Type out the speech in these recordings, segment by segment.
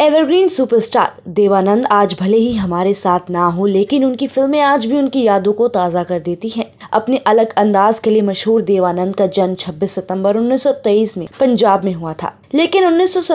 evergreen superstar Devanand आज भले ही हमारे साथ ना हो लेकिन उनकी फिल्में आज भी उनकी यादों को ताज़ा कर देती हैं अपने अलग अंदाज के लिए मशहूर देवानंद का जन्म 26 सितंबर 1923 में पंजाब में हुआ था लेकिन उन्नीस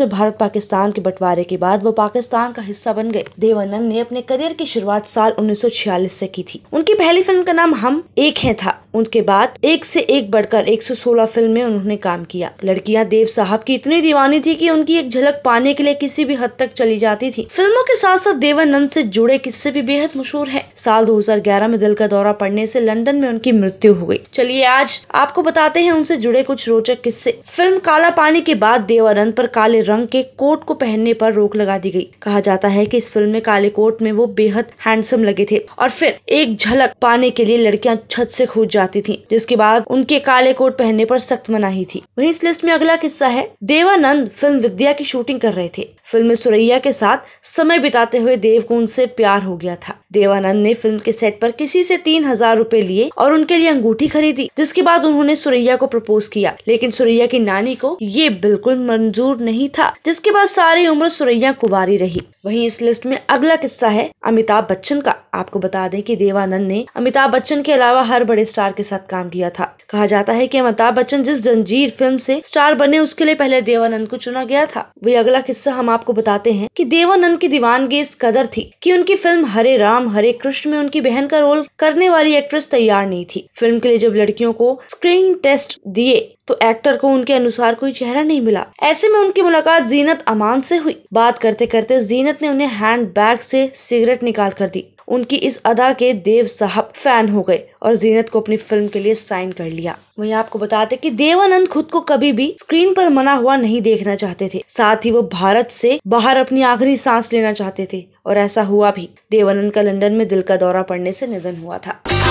में भारत पाकिस्तान के बंटवारे के बाद वो पाकिस्तान का हिस्सा बन गए देवानंद ने अपने करियर की शुरुआत साल 1946 से की थी उनकी पहली फिल्म का नाम हम एक है था उनके बाद एक से एक बढ़कर 116 फिल्म में उन्होंने काम किया लड़कियां देव साहब की इतनी दीवानी थी कि उनकी एक झलक पाने के लिए किसी भी हद तक चली जाती थी फिल्मों के साथ साथ देवानंद से जुड़े किस्से भी बेहद मशहूर है साल 2011 में दिल का दौरा पड़ने से लंदन में उनकी मृत्यु हो गई चलिए आज आपको बताते हैं उनसे जुड़े कुछ रोचक किस्से फिल्म काला पानी के बाद देवानंद पर काले रंग के कोट को पहनने पर रोक लगा दी गई कहा जाता है कि इस फिल्म में काले कोट में वो बेहद हैंडसम लगे थे और फिर एक झलक पाने के लिए लड़कियां छत से खूज जा जाती थी जिसके बाद उनके काले कोट पहनने पर सख्त मनाही थी वहीं इस लिस्ट में अगला किस्सा है देवानंद फिल्म विद्या की शूटिंग कर रहे थे फिल्म में सुरैया के साथ समय बिताते हुए देव को उनसे प्यार हो गया था देवानंद ने फिल्म के सेट पर किसी से तीन हजार रूपए लिए और उनके लिए अंगूठी खरीदी जिसके बाद उन्होंने सुरैया को प्रपोज किया लेकिन सुरैया की नानी को ये बिल्कुल मंजूर नहीं था जिसके बाद सारी उम्र सुरैया कुबारी रही वहीं इस लिस्ट में अगला किस्सा है अमिताभ बच्चन का आपको बता दें कि देवानंद ने अमिताभ बच्चन के अलावा हर बड़े स्टार के साथ काम किया था कहा जाता है कि अमिताभ बच्चन जिस जंजीर फिल्म से स्टार बने उसके लिए पहले देवानंद को चुना गया था वही अगला किस्सा हम आपको बताते हैं कि देवानंद की दीवानगी इस कदर थी कि उनकी फिल्म हरे राम हरे कृष्ण में उनकी बहन का रोल करने वाली एक्ट्रेस तैयार नहीं थी फिल्म के लिए जब लड़कियों को स्क्रीन टेस्ट दिए तो एक्टर को उनके अनुसार कोई चेहरा नहीं मिला ऐसे में उनकी मुलाकात जीनत अमान से हुई बात करते करते जीनत ने उन्हें हैंड बैग से सिगरेट निकाल कर दी उनकी इस अदा के देव साहब फैन हो गए और जीनत को अपनी फिल्म के लिए साइन कर लिया वहीं आपको बताते कि देवानंद खुद को कभी भी स्क्रीन पर मना हुआ नहीं देखना चाहते थे साथ ही वो भारत से बाहर अपनी आखिरी सांस लेना चाहते थे और ऐसा हुआ भी देवानंद का लंदन में दिल का दौरा पड़ने से निधन हुआ था